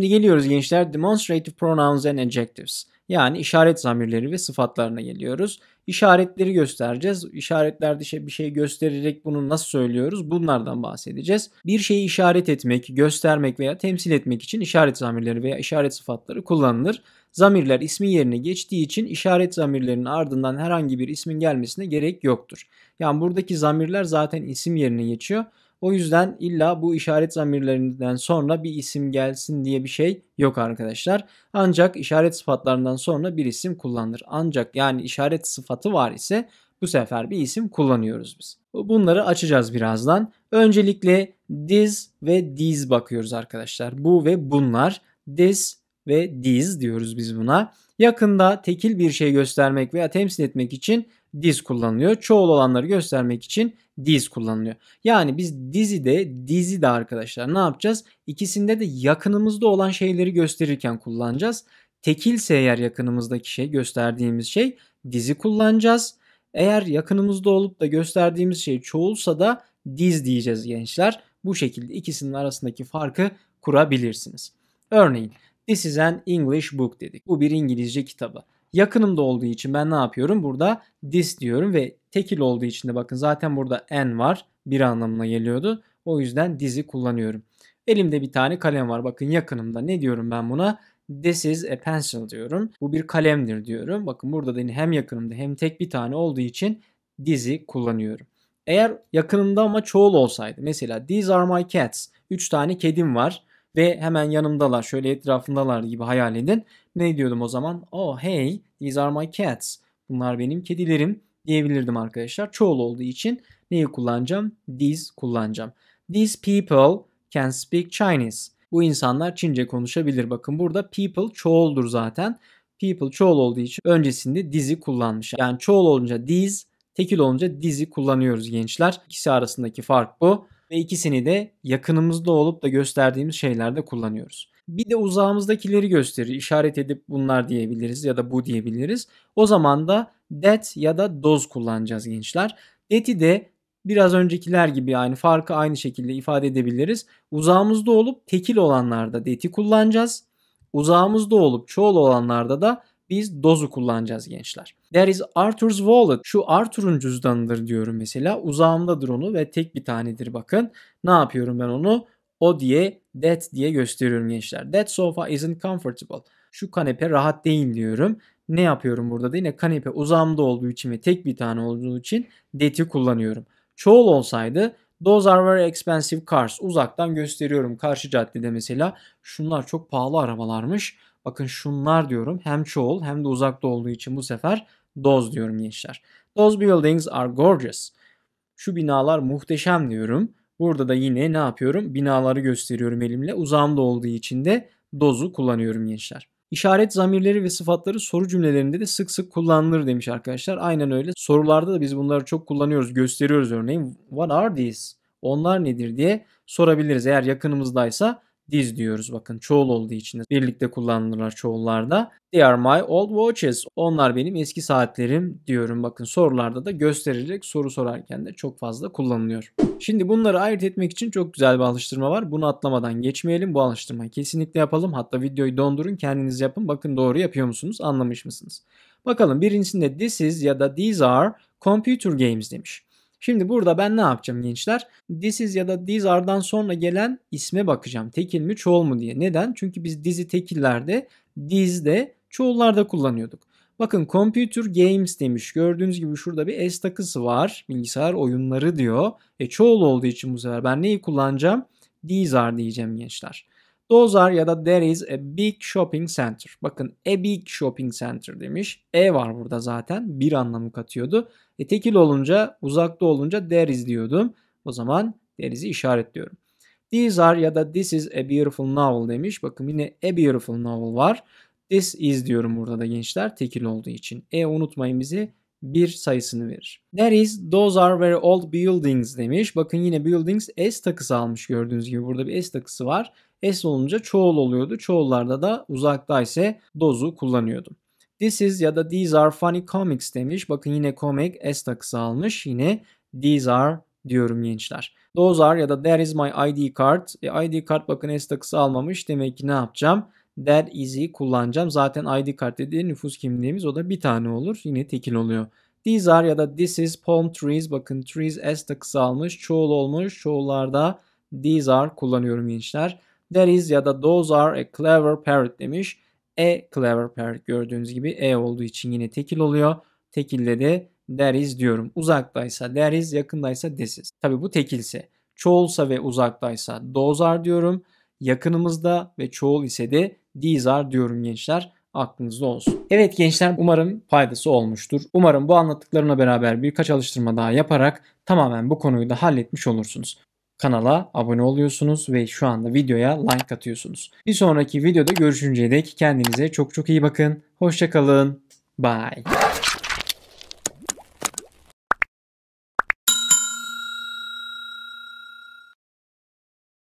Şimdi geliyoruz gençler demonstrative pronouns and adjectives. Yani işaret zamirleri ve sıfatlarına geliyoruz. İşaretleri göstereceğiz. İşaretlerde şey, bir şey göstererek bunu nasıl söylüyoruz? Bunlardan bahsedeceğiz. Bir şeyi işaret etmek, göstermek veya temsil etmek için işaret zamirleri veya işaret sıfatları kullanılır. Zamirler ismi yerine geçtiği için işaret zamirlerinin ardından herhangi bir ismin gelmesine gerek yoktur. Yani buradaki zamirler zaten isim yerine geçiyor. O yüzden illa bu işaret zamirlerinden sonra bir isim gelsin diye bir şey yok arkadaşlar. Ancak işaret sıfatlarından sonra bir isim kullanılır. Ancak yani işaret sıfatı var ise bu sefer bir isim kullanıyoruz biz. Bunları açacağız birazdan. Öncelikle this ve these bakıyoruz arkadaşlar. Bu ve bunlar. This ve these diyoruz biz buna. Yakında tekil bir şey göstermek veya temsil etmek için diz kullanılıyor. Çoğul olanları göstermek için diz kullanılıyor. Yani biz dizi de dizi de arkadaşlar ne yapacağız? İkisinde de yakınımızda olan şeyleri gösterirken kullanacağız. Tekilse eğer yakınımızdaki şey gösterdiğimiz şey dizi kullanacağız. Eğer yakınımızda olup da gösterdiğimiz şey çoğulsa da diz diyeceğiz gençler. Bu şekilde ikisinin arasındaki farkı kurabilirsiniz. Örneğin This is an English book dedik. Bu bir İngilizce kitabı yakınımda olduğu için ben ne yapıyorum? Burada this diyorum ve tekil olduğu için de bakın zaten burada n var. Bir anlamına geliyordu. O yüzden dizi kullanıyorum. Elimde bir tane kalem var. Bakın yakınımda ne diyorum ben buna? This is a pencil diyorum. Bu bir kalemdir diyorum. Bakın burada da hem yakınımda hem tek bir tane olduğu için dizi kullanıyorum. Eğer yakınımda ama çoğul olsaydı mesela these are my cats. 3 tane kedim var ve hemen yanımdalar şöyle etrafındalar gibi hayal edin. Ne diyordum o zaman? Oh hey these are my cats. Bunlar benim kedilerim diyebilirdim arkadaşlar. Çoğul olduğu için neyi kullanacağım? These kullanacağım. These people can speak Chinese. Bu insanlar Çince konuşabilir. Bakın burada people çoğuldur zaten. People çoğul olduğu için öncesinde dizi kullanmış. Yani çoğul olunca these, tekil olunca dizi kullanıyoruz gençler. İkisi arasındaki fark bu ve ikisini de yakınımızda olup da gösterdiğimiz şeylerde kullanıyoruz. Bir de uzağımızdakileri gösterir, işaret edip bunlar diyebiliriz ya da bu diyebiliriz. O zaman da that ya da does kullanacağız gençler. That'i de biraz öncekiler gibi aynı farkı aynı şekilde ifade edebiliriz. Uzağımızda olup tekil olanlarda that'i kullanacağız. Uzağımızda olup çoğul olanlarda da biz dozu kullanacağız gençler. There is Arthur's wallet. Şu Arthur'un cüzdanıdır diyorum mesela. Uzağımdadır onu ve tek bir tanedir bakın. Ne yapıyorum ben onu? O diye that diye gösteriyorum gençler. That sofa isn't comfortable. Şu kanepe rahat değil diyorum. Ne yapıyorum burada da yine kanepe uzağımda olduğu için ve tek bir tane olduğu için that'i kullanıyorum. Çoğul olsaydı Those are very expensive cars. Uzaktan gösteriyorum karşı caddede mesela. Şunlar çok pahalı arabalarmış Bakın şunlar diyorum hem çoğul hem de uzakta olduğu için bu sefer those diyorum gençler. Those buildings are gorgeous. Şu binalar muhteşem diyorum. Burada da yine ne yapıyorum? Binaları gösteriyorum elimle. Uzağımda olduğu için de dozu kullanıyorum gençler. İşaret zamirleri ve sıfatları soru cümlelerinde de sık sık kullanılır demiş arkadaşlar. Aynen öyle. Sorularda da biz bunları çok kullanıyoruz, gösteriyoruz örneğin. What are these? Onlar nedir diye sorabiliriz. Eğer yakınımızdaysa Diz diyoruz bakın çoğul olduğu için birlikte kullanılırlar çoğullarda. They are my old watches. Onlar benim eski saatlerim diyorum. Bakın sorularda da gösterilerek soru sorarken de çok fazla kullanılıyor. Şimdi bunları ayırt etmek için çok güzel bir alıştırma var. Bunu atlamadan geçmeyelim. Bu alıştırmayı kesinlikle yapalım. Hatta videoyu dondurun kendiniz yapın. Bakın doğru yapıyor musunuz? Anlamış mısınız? Bakalım birincisinde this is ya da these are computer games demiş. Şimdi burada ben ne yapacağım gençler? This is ya da these are'dan sonra gelen isme bakacağım. Tekil mi çoğul mu diye. Neden? Çünkü biz dizi tekillerde, dizde, çoğullarda kullanıyorduk. Bakın computer games demiş. Gördüğünüz gibi şurada bir S takısı var. Bilgisayar oyunları diyor. E çoğul olduğu için bu sefer ben neyi kullanacağım? These are diyeceğim gençler. Those are ya da there is a big shopping center. Bakın a big shopping center demiş. E var burada zaten. Bir anlamı katıyordu. E tekil olunca uzakta olunca there is diyordum. O zaman there is'i işaretliyorum. These are ya da this is a beautiful novel demiş. Bakın yine a beautiful novel var. This is diyorum burada da gençler tekil olduğu için. E unutmayın bizi bir sayısını verir. There is those are very old buildings demiş. Bakın yine buildings S takısı almış gördüğünüz gibi. Burada bir S takısı var. S olunca çoğul oluyordu. Çoğullarda da uzakta ise dozu kullanıyordum. This is ya da these are funny comics demiş. Bakın yine comic S takısı almış. Yine these are diyorum gençler. Those are ya da there is my ID card. E, ID card bakın S takısı almamış. Demek ki ne yapacağım? That is'i kullanacağım. Zaten ID card dediği nüfus kimliğimiz o da bir tane olur. Yine tekil oluyor. These are ya da this is palm trees. Bakın trees S takısı almış. Çoğul olmuş. Çoğullarda these are kullanıyorum gençler. That is ya da those are a clever parrot demiş. A e clever parrot gördüğünüz gibi E olduğu için yine tekil oluyor. Tekille de there is diyorum. Uzaktaysa there is, yakındaysa this is. Tabi bu tekilse. Çoğulsa ve uzaktaysa those are diyorum. Yakınımızda ve çoğul ise de these are diyorum gençler aklınızda olsun. Evet gençler umarım faydası olmuştur. Umarım bu anlattıklarımla beraber birkaç alıştırma daha yaparak tamamen bu konuyu da halletmiş olursunuz kanala abone oluyorsunuz ve şu anda videoya like atıyorsunuz. Bir sonraki videoda görüşünceye dek kendinize çok çok iyi bakın. Hoşçakalın. Bye.